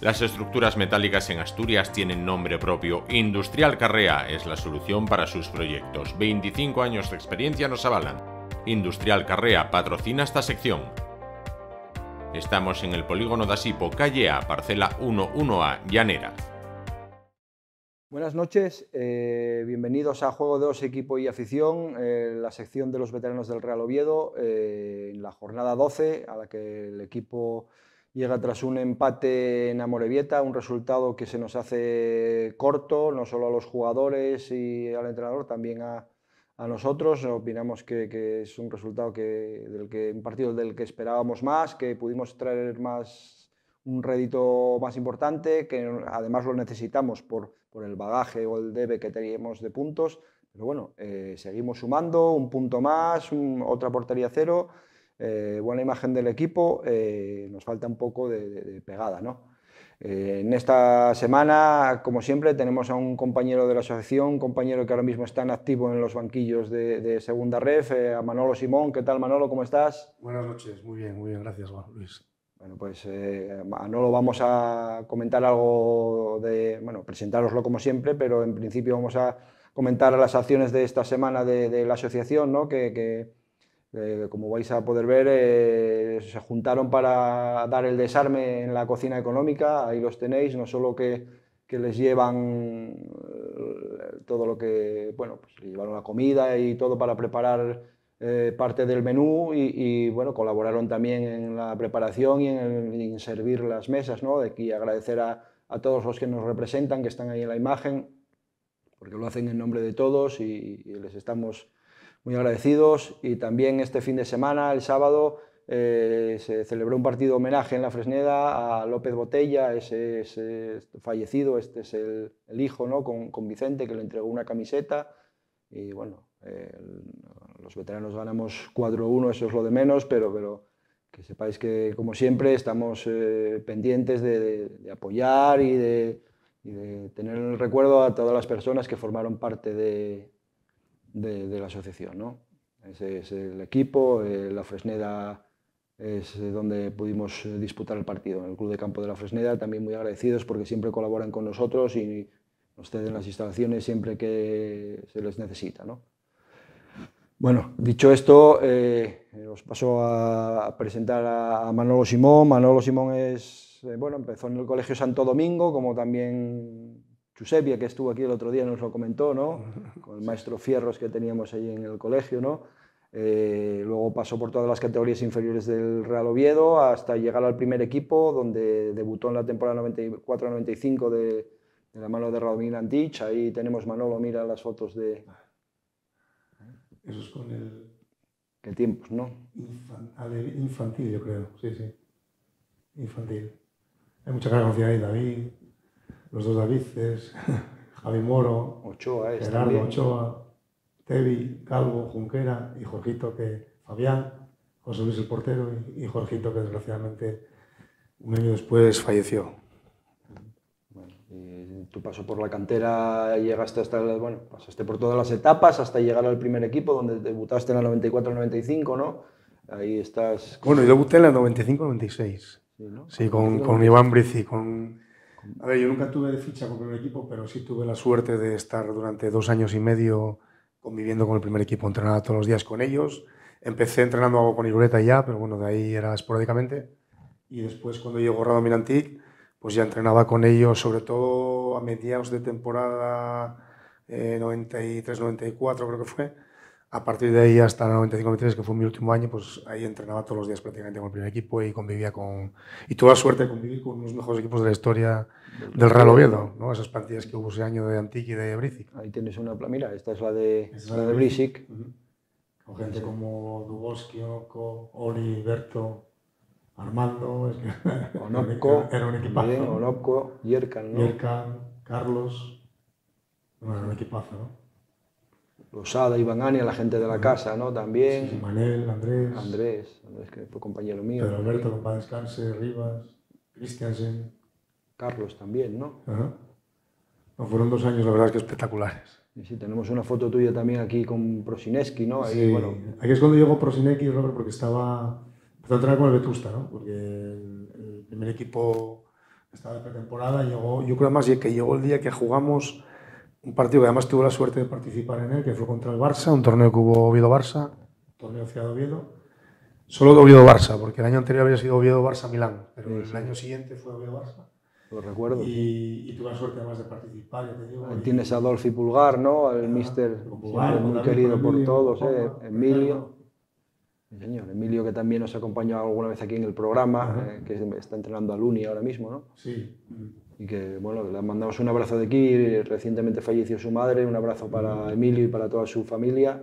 Las estructuras metálicas en Asturias tienen nombre propio. Industrial Carrea es la solución para sus proyectos. 25 años de experiencia nos avalan. Industrial Carrea patrocina esta sección. Estamos en el polígono de Asipo, calle A, parcela 11A, Llanera. Buenas noches, eh, bienvenidos a Juego de Dos, Equipo y Afición, eh, la sección de los veteranos del Real Oviedo, eh, en la jornada 12, a la que el equipo llega tras un empate en Amorebieta, un resultado que se nos hace corto, no solo a los jugadores y al entrenador, también a, a nosotros. Opinamos que, es un resultado que, del que, un partido del que esperábamos más, que pudimos traer más un rédito más importante, que además lo necesitamos por, por el bagaje o el debe que teníamos de puntos. Pero bueno, eh, seguimos sumando, un punto más, otra portería cero eh, buena imagen del equipo, eh, nos falta un poco de, pegada. ¿no? Eh, en esta semana, como siempre, tenemos a un compañero de la asociación, un compañero que ahora mismo está en activo en los banquillos de, Segunda Ref, a Manolo Simón. ¿Qué tal, Manolo? ¿Cómo estás? Buenas noches, muy bien, muy bien, gracias, Juan Luis. Bueno, pues eh, no lo vamos a comentar algo de, bueno, presentároslo como siempre, pero en principio vamos a comentar las acciones de esta semana de, la asociación, ¿no? que, que, eh, como vais a poder ver, eh, se juntaron para dar el desarme en la cocina económica, ahí los tenéis, no solo que, les llevan eh, todo lo que, bueno, pues llevaron la comida y todo para preparar parte del menú y, bueno, colaboraron también en la preparación y en, servir las mesas, ¿no? De aquí agradecer a, todos los que nos representan, que están ahí en la imagen, porque lo hacen en nombre de todos y les estamos muy agradecidos y también este fin de semana, el sábado, eh, se celebró un partido homenaje en la Fresneda a López Botella, ese, fallecido, este es el, hijo ¿no? Con, con, Vicente que le entregó una camiseta y bueno, los veteranos ganamos 4-1, eso es lo de menos, pero, pero que sepáis que como siempre estamos eh, pendientes de, apoyar y de, y de tener el recuerdo a todas las personas que formaron parte de, de, la asociación. ¿no? Ese es el equipo, eh, la Fresneda es eh, donde pudimos eh, disputar el partido, en el Club de Campo de la Fresneda, también muy agradecidos porque siempre colaboran con nosotros y nos ceden las instalaciones siempre que se les necesita. Bueno, dicho esto, os paso a presentar a Manolo Simón. Manolo Simón es, bueno, empezó en el Colegio Santo Domingo, como también Giuseppe, que estuvo aquí el otro día, nos lo comentó, ¿no? Con el maestro Fierros que teníamos ahí en el colegio, ¿no? Eh, luego pasó por todas las categorías inferiores del Real Oviedo hasta llegar al primer equipo, donde debutó en la temporada 94-95 de, la mano de Raúl Antich. Ahí tenemos Manolo, mira las fotos de. Eso con el. ¿Qué tiempos, no? Ah, infantil, yo creo, sí, sí. Infantil. Hay mucha carga ahí, David los dos Davices, Javi Moro, Ochoa, Gerardo Ochoa, Tevi, Calvo, Junquera y Jorgito que Fabián, José Luis el portero y, Jorgito que desgraciadamente un año después falleció. Bueno, eh, tu paso por la cantera llegaste hasta bueno, pasaste por todas las etapas hasta llegar al primer equipo donde debutaste en la 94-95, ¿no? Ahí estás. Bueno, yo debuté en la 95-96. Sí, con, con Iván Brici, con a ver, yo nunca tuve de ficha con el primer equipo, pero sí tuve la suerte de estar durante dos años y medio conviviendo con el primer equipo, entrenaba todos los días con ellos. Empecé entrenando algo con Irureta ya, pero bueno, de ahí era esporádicamente. Y después, cuando llegó Rado antic pues ya entrenaba con ellos, sobre todo a mediados de temporada 93-94, eh, creo que fue a partir de ahí hasta el 95-93, que fue mi último año, pues ahí entrenaba todos los días prácticamente con el primer equipo y convivía con... Y tuve la suerte de convivir con unos mejores equipos de la historia del Real Oviedo, ¿no? Esas partidas que hubo ese año de Antic y de Brisic. Ahí tienes una... Mira, esta es la de, es Con gente como Duboski, Oco, Ori, Berto, Armando... Es que era un equipazo. Yerkan, Carlos... era un equipazo, ¿no? Losada, Iván Ania, la gente de la casa, ¿no? También. Sí, Manel, Andrés. Andrés, Andrés, que fue compañero mío. Pero Alberto, compadre Descanse, Rivas, Christiansen. Carlos también, ¿no? Ajá. fueron dos años, la verdad, que espectaculares. Y sí, tenemos una foto tuya también aquí con Prosineski, ¿no? Ahí, sí. bueno. Aquí es cuando llegó Prosineski, Robert, porque estaba. Empezó a entrenar con el Vetusta, ¿no? Porque el, primer equipo estaba de pretemporada. Llegó, yo creo más que llegó el día que jugamos un partido que además tuve la suerte de participar en él, que fue contra el Barça, un torneo que hubo Oviedo-Barça, torneo Ciudad Oviedo. Solo de Oviedo-Barça, porque el año anterior había sido Oviedo-Barça-Milán, pero el año siguiente fue Oviedo-Barça. Lo recuerdo. Y, tuve la suerte además de participar. Ya te digo, tienes a Adolfi Pulgar, ¿no? El ah, mister muy querido por, todos, eh, Emilio. Señor. Emilio, que también nos ha acompañado alguna vez aquí en el programa, eh, que está entrenando a Luni ahora mismo, ¿no? Sí. Y que, bueno, le mandamos un abrazo de aquí. Recientemente falleció su madre. Un abrazo para Emilio y para toda su familia.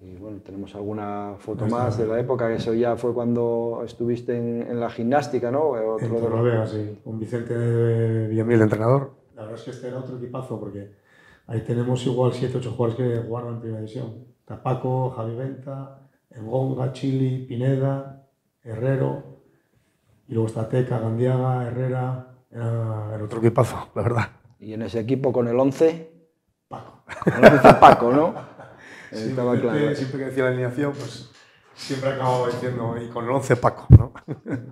Y bueno, tenemos alguna foto más de la época, que eso ya fue cuando estuviste en, la gimnástica, ¿no? Eh, otro en sí, con Vicente Villamil, entrenador. La verdad es que este era otro equipazo, porque ahí tenemos igual 7 ocho jugadores que jugaron en primera división. Tapaco, Javi Venta, Gonga, Chili, Pineda, Herrero, y luego está Gandiaga, Herrera, era eh, el otro equipazo, la verdad. ¿Y en ese equipo con el 11? Paco. el Paco, ¿no? Eh, estaba siempre, claro. Siempre que decía la alineación, pues siempre acababa diciendo, y con el 11 Paco, ¿no?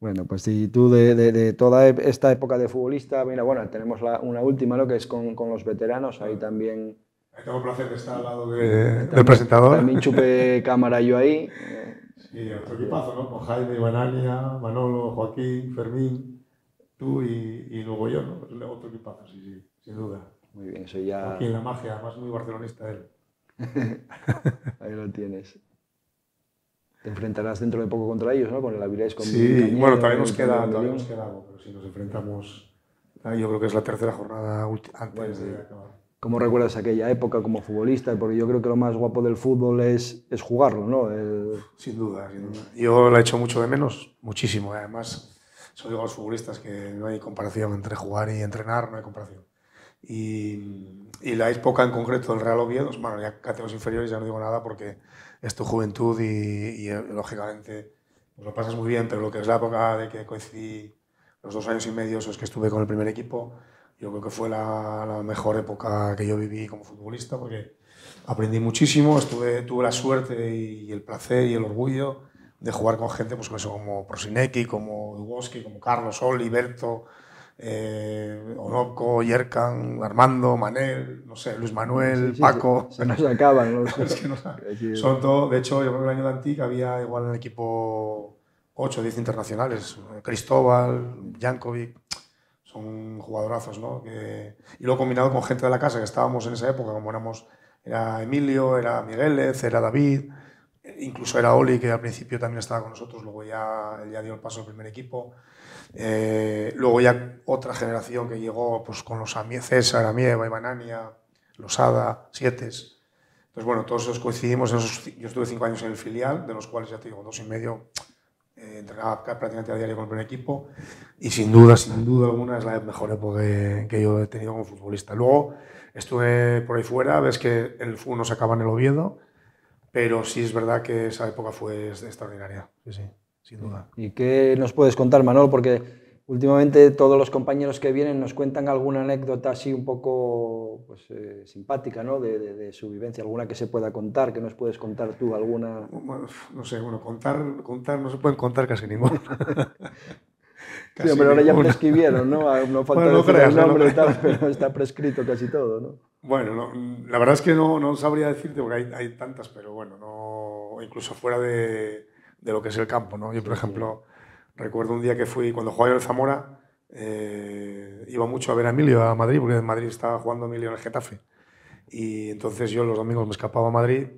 Bueno, pues si tú de, toda e- esta época de futbolista, mira, bueno, tenemos una última, ¿no? Que es con, con los veteranos, ahí también eh, tengo el placer de estar al lado del presentador. También chupe cámara yo ahí. Sí, otro equipazo, ¿no? Con Jaime, Banania, Manolo, Joaquín, Fermín, tú y, y luego yo, ¿no? Pues otro equipazo, sí, sí, sin duda. Muy bien, soy ya... Joaquín, la magia, además muy barcelonista él. ahí lo tienes. Te enfrentarás dentro de poco contra ellos, ¿no? Con el Avilés, con Sí, bueno, todavía nos queda, nos queda algo, pero si nos enfrentamos... Ah, yo creo que es la tercera jornada antes de acabar. ¿Cómo recuerdas aquella época como futbolista? Porque yo creo que lo más guapo del fútbol es, es jugarlo, ¿no? Sin, duda, sin duda. Yo la he hecho mucho de menos, muchísimo. Eh. además, soy a los futbolistas que no hay comparación entre jugar y entrenar, no hay comparación. Y, la época en concreto del Real Oviedo, bueno, ya categorías inferiores ya no digo nada porque es tu juventud y, eh, lógicamente pues lo pasas muy bien, pero lo que es la época de que coincidí los dos años y medio, es que estuve con el primer equipo, yo creo que fue la, mejor época que yo viví como futbolista porque aprendí muchísimo, estuve, tuve la suerte y el placer y el orgullo de jugar con gente pues, como Prosinecki, como Duboski, como Carlos, Oli, Berto, eh, Yerkan, Armando, Manel, no sé, Luis Manuel, Paco. Se, nos acaban no, son todo, de hecho, yo creo que el año de Antique había igual en el equipo 8 o 10 internacionales. Cristóbal, Jankovic son jugadorazos, ¿no? Y luego combinado con gente de la casa que estábamos en esa época, como éramos, era Emilio, era Miguel, era David, eh, incluso era Oli, que al principio también estaba con nosotros, luego ya, ya dio el paso al primer equipo. Eh, luego ya otra generación que llegó pues, con los Amie, César, Amieva, los Losada, Sietes. Entonces, bueno, todos esos coincidimos. yo estuve cinco años en el filial, de los cuales ya tengo digo, dos y medio entrenaba prácticamente a diario con el primer equipo y sin duda, sin duda alguna es la mejor época que, yo he tenido como futbolista. Luego estuve por ahí fuera, ves que el fútbol no se acaba en el Oviedo, pero sí es verdad que esa época fue extraordinaria, sí, sí, sin duda. ¿Y qué nos puedes contar, Manuel Porque Últimamente todos los compañeros que vienen nos cuentan alguna anécdota así un poco pues, eh, simpática, ¿no? De, su vivencia, alguna que se pueda contar, que nos puedes contar tú alguna. No sé, bueno, contar, contar no se pueden contar casi ninguna. pero ahora ya prescribieron, ¿no? Ah, no falta no pero está prescrito casi todo, ¿no? Bueno, la verdad es que no, sabría decirte porque hay, tantas, pero bueno, no, incluso fuera de, lo que es el campo, ¿no? Yo, por ejemplo. Recuerdo un día que fui, cuando jugaba yo en Zamora, eh, iba mucho a ver a Emilio a Madrid, porque en Madrid estaba jugando Emilio en el Getafe. Y entonces yo los domingos me escapaba a Madrid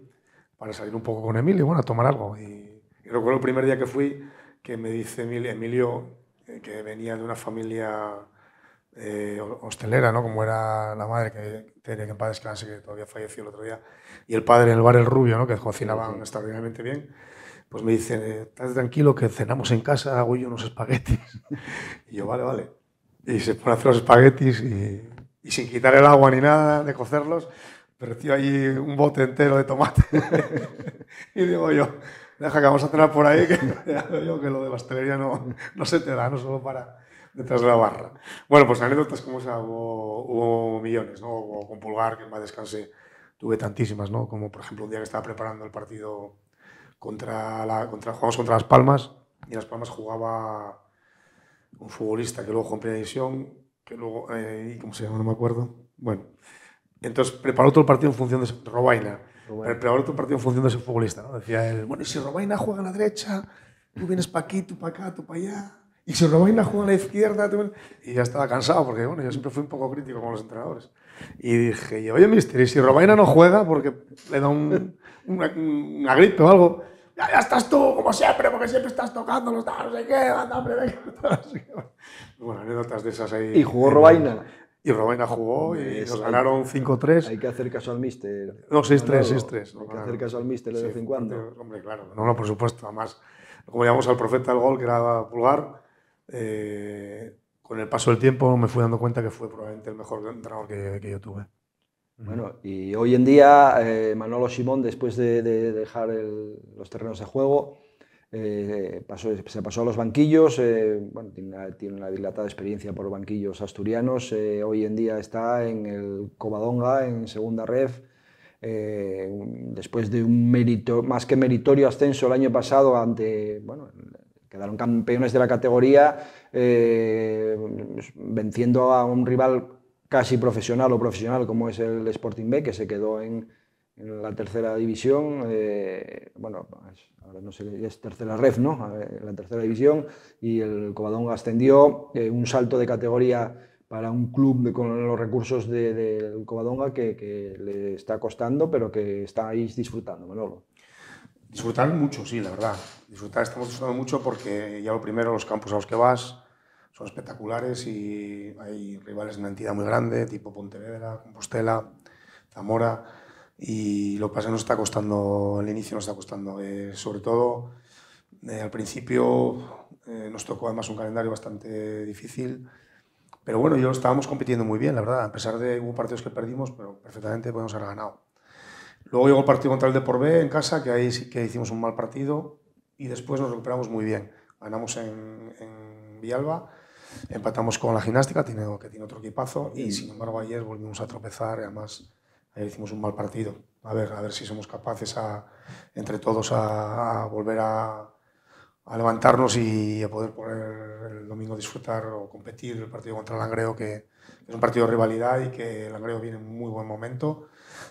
para salir un poco con Emilio, bueno, a tomar algo. Y, recuerdo el primer día que fui que me dice Emilio, eh, que venía de una familia eh, hostelera, ¿no? Como era la madre que tenía que en paz que todavía falleció el otro día, y el padre en el bar El Rubio, ¿no? Que cocinaban extraordinariamente bien pues me dice, estás tranquilo que cenamos en casa, hago yo unos espaguetis. Y yo, vale, vale. Y se pone a hacer los espaguetis y, sin quitar el agua ni nada de cocerlos, tío, ahí un bote entero de tomate. y digo yo, deja que vamos a cenar por ahí, que, lo de pastelería no, no se te da, no solo para detrás de la barra. Bueno, pues anécdotas como esa hubo, millones, ¿no? con Pulgar, que más descansé, tuve tantísimas, ¿no? Como por ejemplo un día que estaba preparando el partido contra, la, contra jugamos contra Las Palmas y Las Palmas jugaba un futbolista que luego jugó en primera división, que luego, eh, ¿cómo se llama? No me acuerdo. Bueno, entonces preparó todo el partido en función de Robaina. Preparó todo el partido en función de ese futbolista, ¿no? Decía él, bueno, y si Robaina juega a la derecha, tú vienes para aquí, tú para acá, tú para allá. Y si Robaina juega a la izquierda, tú... y ya estaba cansado, porque bueno, yo siempre fui un poco crítico con los entrenadores. Y dije, oye, mister, y si Robaina no juega, porque le da un un agrito o algo. Ya, estás tú, como siempre, porque siempre estás tocando los no sé qué, anda, hombre, venga. Bueno, anécdotas de esas ahí. Y jugó Robaina. Y Robaina jugó y nos ganaron 5-3. Hay que hacer caso al míster. No, 6-3, 6-3. hay que hacer caso al míster de vez en cuando. Hombre, claro. No, no, por supuesto. Además, como llamamos al profeta del gol, que era Pulgar, eh, con el paso del tiempo me fui dando cuenta que fue probablemente el mejor entrenador que, que yo tuve. Bueno, y hoy en día eh, Manolo Simón, después de, dejar los terrenos de juego, eh, se pasó a los banquillos, eh, bueno, tiene, una, dilatada experiencia por banquillos asturianos, hoy en día está en el Covadonga, en segunda ref, después de un mérito, más que meritorio ascenso el año pasado ante, bueno, quedaron campeones de la categoría, venciendo a un rival casi profesional o profesional como es el Sporting B, que se quedó en, en la tercera división, eh, bueno, pues, ahora no sé, es tercera ref, ¿no? La tercera división, y el Covadonga ascendió, eh, un salto de categoría para un club con los recursos del de, Covadonga que, le está costando, pero que estáis disfrutando, Manolo. Disfrutar mucho, sí, la verdad. Disfrutar, estamos disfrutando mucho porque ya lo primero, los campos a los que vas, son espectaculares y hay rivales en una entidad muy grande, tipo Pontevedra, Compostela, Zamora, y lo que pasa nos está costando, el inicio nos está costando, eh, sobre todo eh, al principio eh, nos tocó además un calendario bastante difícil, pero bueno, yo estábamos compitiendo muy bien, la verdad, a pesar de hubo partidos que perdimos, pero perfectamente podemos haber ganado. Luego llegó el partido contra el Depor B en casa, que ahí sí que hicimos un mal partido, y después nos recuperamos muy bien. Ganamos en, en Villalba, Empatamos con la gimnástica, que tiene otro equipazo, y sin embargo ayer volvimos a tropezar, además ayer hicimos un mal partido. A ver, a ver si somos capaces a, entre todos a, volver a, levantarnos y a poder poner el domingo disfrutar o competir el partido contra el Langreo, que es un partido de rivalidad y que el Langreo viene en muy buen momento,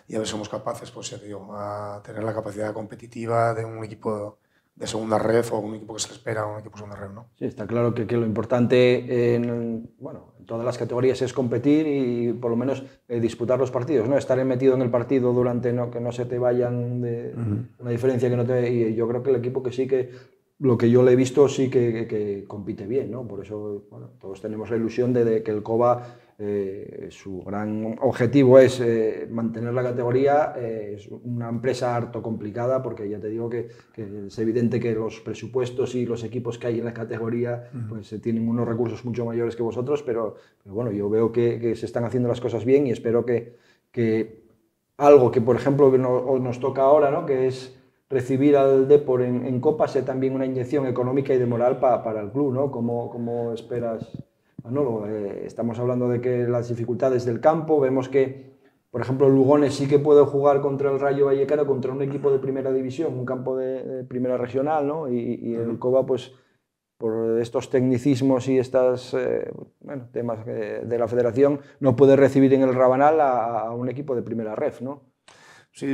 y a ver si somos capaces, pues ya a tener la capacidad competitiva de un equipo de segunda red o un equipo que se espera o un equipo de segunda red. ¿no? Sí, está claro que, que lo importante en, bueno, todas las categorías es competir y por lo menos eh, disputar los partidos, ¿no? estar metido en el partido durante no, que no se te vayan de una diferencia que no te... Y yo creo que el equipo que sí que lo que yo le he visto sí que, compite bien, ¿no? Por eso, bueno, todos tenemos la ilusión de, de, que el COBA eh, su gran objetivo es eh, mantener la categoría. Eh, es una empresa harto complicada porque ya te digo que, es evidente que los presupuestos y los equipos que hay en la categoría pues, tienen unos recursos mucho mayores que vosotros, pero, bueno, yo veo que, se están haciendo las cosas bien y espero que, algo que por ejemplo nos toca ahora, ¿no? que es recibir al Depor en, Copa sea también una inyección económica y de moral para el club, ¿no? cómo esperas? Ah, eh, estamos hablando de que las dificultades del campo, vemos que, por ejemplo, Lugones sí que puede jugar contra el Rayo Vallecano, contra un equipo de primera división, un campo de, primera regional, ¿no? Y, el Coba, pues, por estos tecnicismos y estos eh, temas de, la federación, no puede recibir en el Rabanal a, un equipo de primera ref, ¿no? Sí,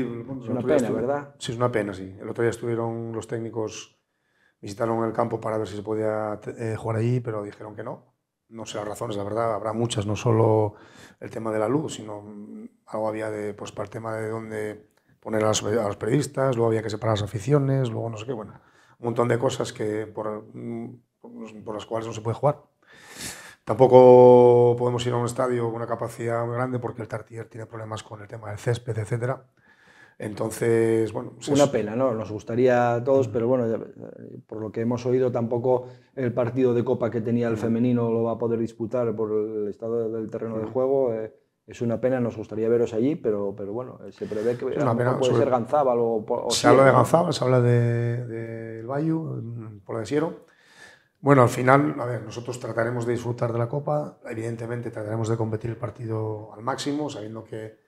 es una pena, ¿verdad? Sí, es una pena, sí. El otro día estuvieron los técnicos, visitaron el campo para ver si se podía eh, jugar allí, pero dijeron que no no sé las razones, la verdad, habrá muchas, no solo el tema de la luz, sino algo había de, pues, para el tema de dónde poner a los, periodistas, luego había que separar las aficiones, luego no sé qué, bueno, un montón de cosas que mm, por, las cuales no se puede jugar. Tampoco podemos ir a un estadio con una capacidad muy grande porque el Tartier tiene problemas con el tema del césped, etcétera. Entonces, bueno. Pues una pena, ¿no? Nos gustaría a todos, pero bueno, eh, por lo que hemos oído, tampoco el partido de Copa que tenía el femenino lo va a poder disputar por el estado del terreno de juego. Eh, es una pena, nos gustaría veros allí, pero, pero bueno, eh, se prevé que puede ser Ganzábal o, Se habla de Ganzábal, se habla del de, el Bayou, mm, por de Siero. Bueno, al final, a ver, nosotros trataremos de disfrutar de la Copa, evidentemente trataremos de competir el partido al máximo, sabiendo que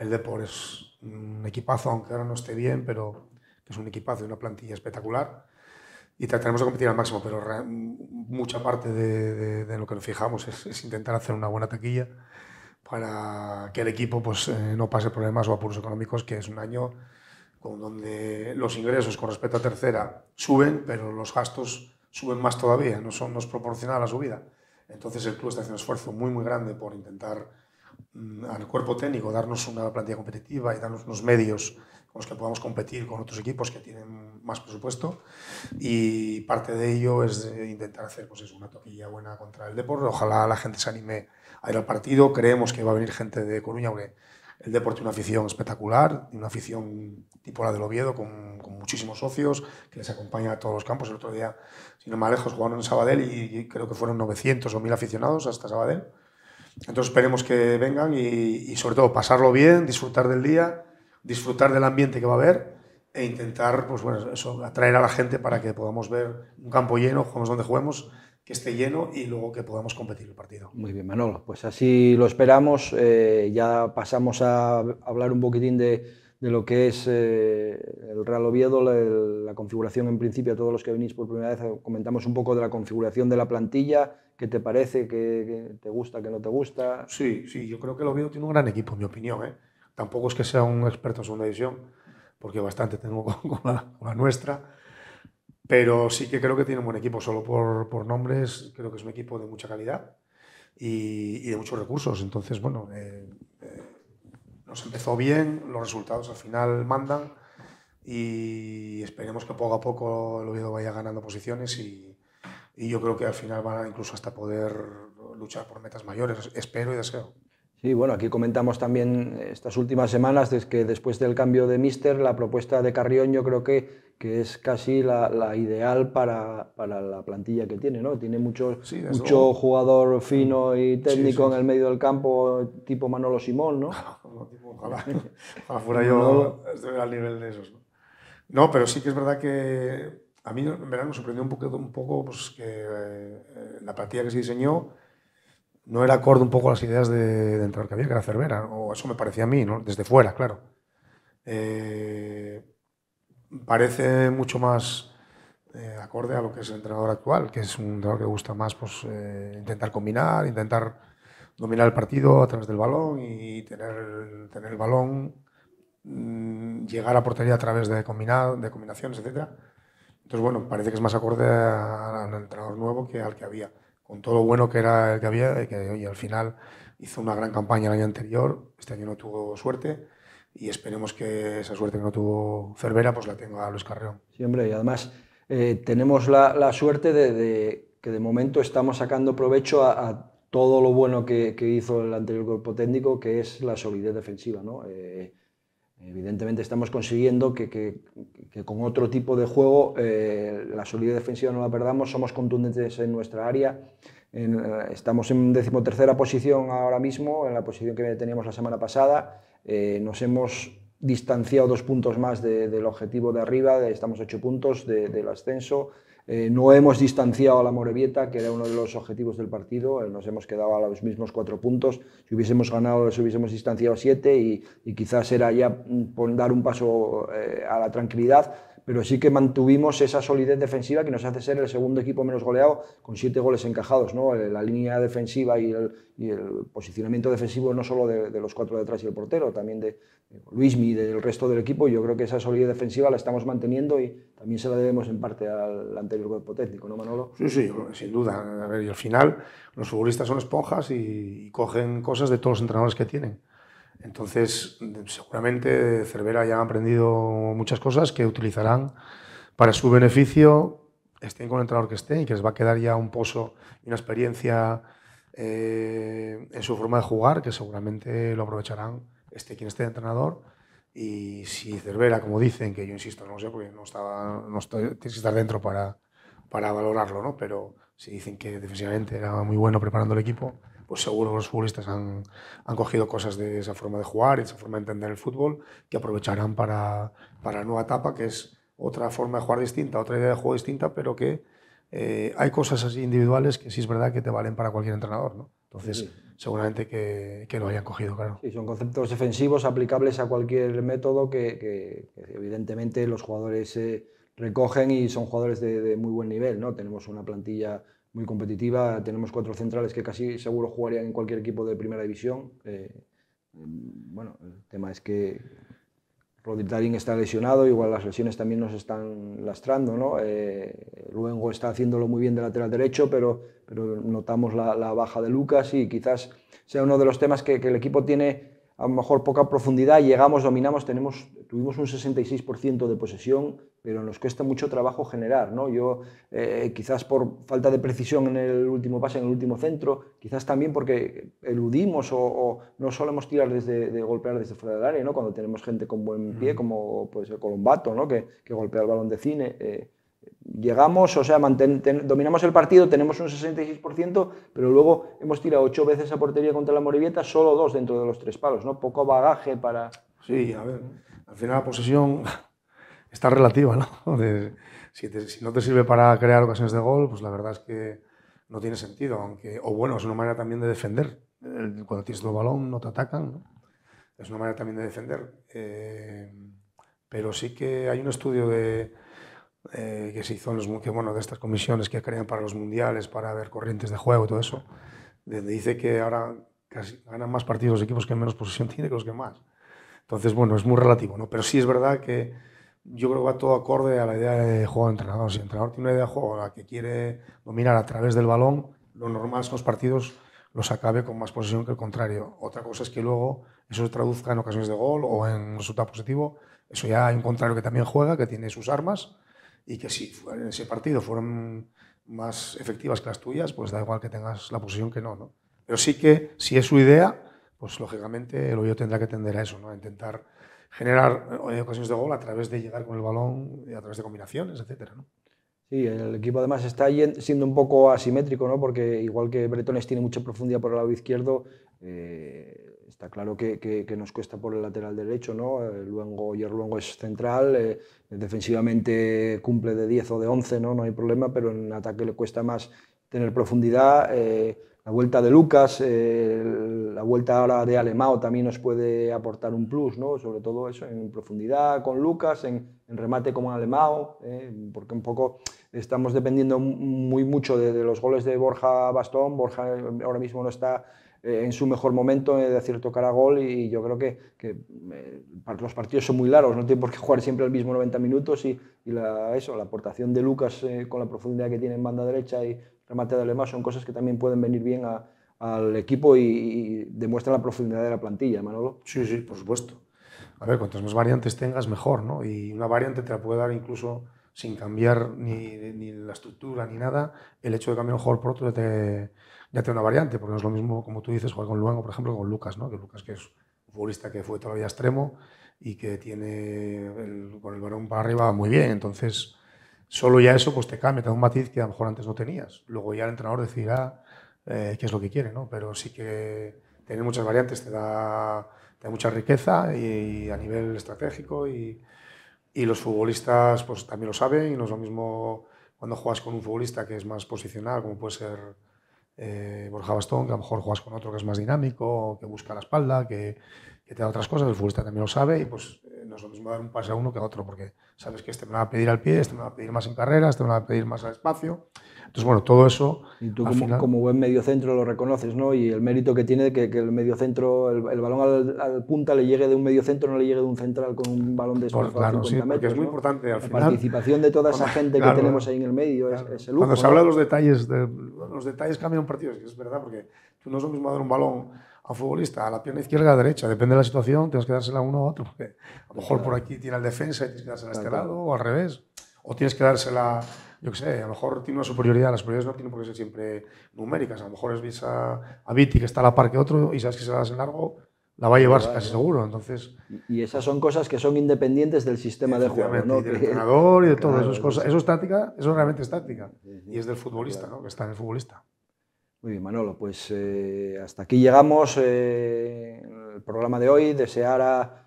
el Depor es un equipazo, aunque ahora no esté bien, pero es un equipazo y una plantilla espectacular. Y trataremos de competir al máximo, pero mucha parte de, lo que nos fijamos es, intentar hacer una buena taquilla para que el equipo pues, eh, no pase problemas o apuros económicos, que es un año con donde los ingresos con respecto a tercera suben, pero los gastos suben más todavía, no, son, no es proporcional a la subida. Entonces el club está haciendo un esfuerzo muy, muy grande por intentar Mm, al cuerpo técnico, darnos una plantilla competitiva y darnos unos medios con los que podamos competir con otros equipos que tienen más presupuesto. Y parte de ello es eh, intentar hacer pues una toquilla buena contra el deporte. Ojalá la gente se anime a ir al partido. Creemos que va a venir gente de Coruña, el deporte es una afición espectacular, una afición tipo la del Oviedo, con, muchísimos socios que les acompaña a todos los campos. El otro día, si no me alejo, jugaron en Sabadell y creo que fueron 900 o 1000 aficionados hasta Sabadell entonces esperemos que vengan y, sobre todo pasarlo bien, disfrutar del día, disfrutar del ambiente que va a haber e intentar, pues bueno, atraer a la gente para que podamos ver un campo lleno, jugamos donde juguemos, que esté lleno y luego que podamos competir el partido. Muy bien, Manolo, pues así lo esperamos. Eh, ya pasamos a hablar un poquitín de de lo que es eh, el Real Oviedo, la, configuración en principio, a todos los que venís por primera vez, comentamos un poco de la configuración de la plantilla, qué te parece, qué, te gusta, qué no te gusta. Sí, sí, yo creo que el Oviedo tiene un gran equipo, en mi opinión. ¿eh? Tampoco es que sea un experto en segunda división, porque bastante tengo con, la, nuestra, pero sí que creo que tiene un buen equipo, solo por, nombres, creo que es un equipo de mucha calidad y, de muchos recursos. Entonces, bueno... Eh, nos empezó bien, los resultados al final mandan y esperemos que poco a poco el Oviedo vaya ganando posiciones y, yo creo que al final van incluso hasta poder luchar por metas mayores, espero y deseo. Sí, bueno, aquí comentamos también estas últimas semanas desde que después del cambio de míster, la propuesta de Carrión yo creo que, que es casi la, ideal para, la plantilla que tiene, ¿no? Tiene mucho, mucho jugador fino y técnico en el medio del campo, tipo Manolo Simón, ¿no? ¿no? ojalá, fuera yo al nivel de esos. ¿no? pero sí que es verdad que a mí en verano me sorprendió un poco, un poco pues, que eh, la partida que se diseñó no era acorde un poco a las ideas de, de entrar que había, que era Cervera, o eso me parecía a mí, desde fuera, claro. Eh, parece mucho más eh, acorde a lo que es el entrenador actual, que es un entrenador que gusta más pues, intentar combinar, intentar dominar el partido a través del balón y tener, tener el balón, mm, llegar a portería a través de, combinado, de combinaciones, etc. Entonces, bueno, parece que es más acorde al entrenador nuevo que al que había. Con todo lo bueno que era el que había, y que oye, al final hizo una gran campaña el año anterior, este año no tuvo suerte y esperemos que esa suerte que no tuvo Cervera pues la tenga Luis Carreón. Sí, hombre, y además eh, tenemos la, suerte de, que de momento estamos sacando provecho a todo lo bueno que, hizo el anterior cuerpo técnico, que es la solidez defensiva. ¿no? Eh, evidentemente estamos consiguiendo que, con otro tipo de juego eh, la solidez defensiva no la perdamos, somos contundentes en nuestra área. Eh, estamos en decimotercera posición ahora mismo, en la posición que teníamos la semana pasada. nos hemos distanciado dos puntos más del objetivo de arriba, estamos estamos ocho puntos del ascenso. Eh, no hemos distanciado a la Morevieta, que era uno de los objetivos del partido. Eh, nos hemos quedado a los mismos cuatro puntos. Si hubiésemos ganado, les hubiésemos distanciado siete y, quizás era ya mm, dar un paso eh, a la tranquilidad pero sí que mantuvimos esa solidez defensiva que nos hace ser el segundo equipo menos goleado con siete goles encajados. ¿no? Eh, la línea defensiva y el, posicionamiento defensivo no solo de, los cuatro detrás y el portero, también de, Luismi y del resto del equipo. Yo creo que esa solidez defensiva la estamos manteniendo y también se la debemos en parte al anterior cuerpo técnico, ¿no, Manolo? Sí, sí, sin duda. y al final los futbolistas son esponjas y cogen cosas de todos los entrenadores que tienen. Entonces, seguramente Cervera ya ha aprendido muchas cosas que utilizarán para su beneficio, estén con el entrenador que estén, y que les va a quedar ya un pozo y una experiencia eh, en su forma de jugar, que seguramente lo aprovecharán este quien esté de entrenador. Y si Cervera, como dicen, que yo insisto, no lo sé, porque no estaba, tienes que estar dentro para, para valorarlo, ¿no? pero si dicen que defensivamente era muy bueno preparando el equipo, pues seguro los futbolistas han, han, cogido cosas de esa forma de jugar y esa forma de entender el fútbol que aprovecharán para, para la nueva etapa, que es otra forma de jugar distinta, otra idea de juego distinta, pero que eh, hay cosas así individuales que sí es verdad que te valen para cualquier entrenador, ¿no? Entonces, seguramente que, que, lo hayan cogido, claro. Sí, son conceptos defensivos aplicables a cualquier método que, evidentemente los jugadores eh, recogen y son jugadores de, de muy buen nivel, ¿no? Tenemos una plantilla muy competitiva. Tenemos cuatro centrales que casi seguro jugarían en cualquier equipo de primera división. Eh, em, bueno, el tema es que Rodri Tarín está lesionado, igual las lesiones también nos están lastrando, ¿no? Eh, está haciéndolo muy bien de lateral derecho, pero, pero notamos la, baja de Lucas y quizás sea uno de los temas que, que el equipo tiene a lo mejor poca profundidad, llegamos, dominamos, tenemos, tuvimos un 66% de posesión, pero nos cuesta mucho trabajo generar. ¿no? Yo, eh, quizás por falta de precisión en el último pase, en el último centro, quizás también porque eludimos o, no solemos tirar desde, de golpear desde fuera del área, ¿no? cuando tenemos gente con buen pie, como puede ser Colombato, ¿no? que, golpea el balón de cine. Eh, llegamos, o sea, dominamos el partido, tenemos un 66%, pero luego hemos tirado ocho veces a portería contra la Morivieta, solo dos dentro de los tres palos, ¿no? Poco bagaje para... Sí, a ver, al final la posesión está relativa, ¿no? si, no te sirve para crear ocasiones de gol, pues la verdad es que no tiene sentido, aunque, o bueno, es una manera también de defender. Cuando tienes el balón no te atacan, ¿no? Es una manera también de defender. Eh, pero sí que hay un estudio de eh, que se hizo en los, que, bueno, de estas comisiones que crean para los mundiales, para ver corrientes de juego, y todo eso, dice que ahora ganan más partidos los equipos que menos posesión tiene que los que más. Entonces, bueno, es muy relativo, ¿no? Pero sí es verdad que yo creo que va todo acorde a la idea de juego de entrenador. Si el entrenador tiene una idea de juego la que quiere dominar a través del balón, lo normal es que los partidos los acabe con más posesión que el contrario. Otra cosa es que luego eso se traduzca en ocasiones de gol o en resultado positivo. Eso ya hay un contrario que también juega, que tiene sus armas y que si en ese partido fueron más efectivas que las tuyas, pues da igual que tengas la posición que no, ¿no? Pero sí que, si es su idea, pues lógicamente el hoyo tendrá que tender a eso, ¿no? A intentar generar eh, ocasiones de gol a través de llegar con el balón, y a través de combinaciones, etcétera, ¿no? Sí, el equipo además está siendo un poco asimétrico, ¿no? Porque igual que Bretones tiene mucha profundidad por el lado izquierdo, eh, está claro que, nos cuesta por el lateral derecho, ¿no? Luego, eh, Luengo es central, eh, defensivamente cumple de 10 o de 11, ¿no? No hay problema, pero en ataque le cuesta más tener profundidad. Eh, la vuelta de Lucas, la vuelta ahora de Alemao también nos puede aportar un plus, ¿no? Sobre todo eso, en profundidad con Lucas, en, remate con Alemao, porque un poco estamos dependiendo muy mucho de los goles de Borja Bastón. Borja ahora mismo no está eh, en su mejor momento eh, de acierto cara a gol y yo creo que, eh, los partidos son muy largos, no tiene por qué jugar siempre el mismo 90 minutos y, la, eso, la aportación de Lucas con la profundidad que tiene en banda derecha y remate de Alemán son cosas que también pueden venir bien al equipo y, demuestran la profundidad de la plantilla, Manolo. Sí, sí, por supuesto. A ver, cuantas más variantes tengas, mejor, ¿no? Y una variante te la puede dar incluso sin cambiar ni, ni la estructura ni nada, el hecho de cambiar un jugador por otro te ya tiene una variante, porque no es lo mismo, como tú dices, jugar con Luengo, por ejemplo, con Lucas, ¿no? que Lucas que es un futbolista que fue todavía extremo y que tiene con el varón para arriba muy bien, entonces solo ya eso pues te cambia, te da un matiz que a lo mejor antes no tenías. Luego ya el entrenador decidirá eh, qué es lo que quiere, ¿no? pero sí que tener muchas variantes te da, mucha riqueza a nivel estratégico y, los futbolistas pues también lo saben y no es lo mismo cuando juegas con un futbolista que es más posicional, como puede ser eh, Borja Bastón, que a lo mejor juegas con otro que es más dinámico, que busca la espalda, que, que te da otras cosas, el futbolista también lo sabe y pues nosotros es lo dar un pase a uno que a otro, porque sabes que este me va a pedir al pie, este me va a pedir más en carrera, este me va a pedir más al espacio. Entonces, bueno, todo eso. Y tú, como, buen medio buen mediocentro, lo reconoces, ¿no? Y el mérito que tiene que, que el mediocentro, el, el balón al, punta le llegue de un mediocentro, no le llegue de un central con un balón de Por claro, sí, porque es muy importante al La participación de toda esa gente que tenemos ahí en el medio es, el lujo, Cuando se habla de los detalles, de, los detalles cambian partidos, partido, es verdad, porque tú no es lo mismo dar un balón a futbolista, a la pierna izquierda, a la derecha, depende de la situación, tienes que dársela a uno o a otro, porque a lo mejor por aquí tiene el defensa y tienes que dársela a este lado, o al revés, o tienes que dársela, yo qué sé, a lo mejor tiene una superioridad, las superioridades no tienen por qué ser siempre numéricas, a lo mejor es visa a, a Viti que está a la par que otro y sabes que se la das en largo, la va a llevar casi seguro. Entonces, y esas son cosas que son independientes del sistema de juego. ¿no? del entrenador y de todo. esas eso, es eso es táctica, eso realmente es táctica. Y es del futbolista, ¿no? que está en el futbolista. Muy bien, Manolo, pues eh, hasta aquí llegamos eh, el programa de hoy. Desear a,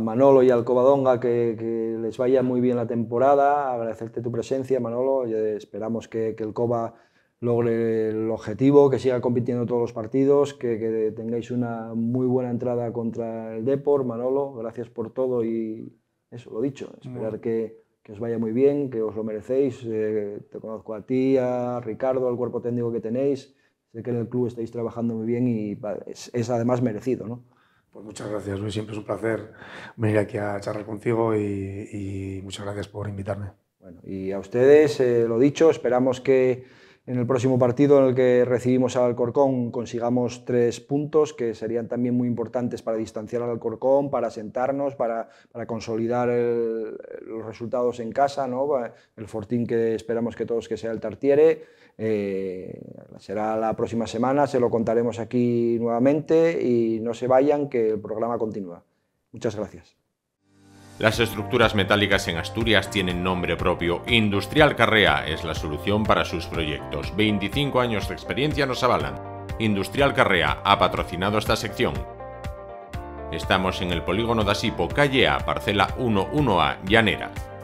Manolo y al Covadonga que, que, les vaya muy bien la temporada. Agradecerte tu presencia, Manolo. esperamos que, el Cova logre el objetivo, que siga compitiendo todos los partidos, que, tengáis una muy buena entrada contra el Depor. Manolo, gracias por todo y eso, lo dicho, esperar que, os vaya muy bien, que os lo merecéis. Eh, te conozco a ti, a Ricardo, al cuerpo técnico que tenéis de que en el club estáis trabajando muy bien y es, además merecido. ¿no? Pues muchas gracias, Siempre es un placer venir aquí a charlar contigo y, y muchas gracias por invitarme. Bueno, y a ustedes, eh, lo dicho, esperamos que en el próximo partido en el que recibimos al Alcorcón consigamos tres puntos que serían también muy importantes para distanciar al Alcorcón, para sentarnos, para, para consolidar los resultados en casa, ¿no? el fortín que esperamos que todos que sea el Tartiere. Eh, será la próxima semana, se lo contaremos aquí nuevamente y no se vayan, que el programa continúa. Muchas gracias. Las estructuras metálicas en Asturias tienen nombre propio. Industrial Carrea es la solución para sus proyectos. 25 años de experiencia nos avalan. Industrial Carrea ha patrocinado esta sección. Estamos en el polígono de Asipo, calle A, parcela 11A, Llanera.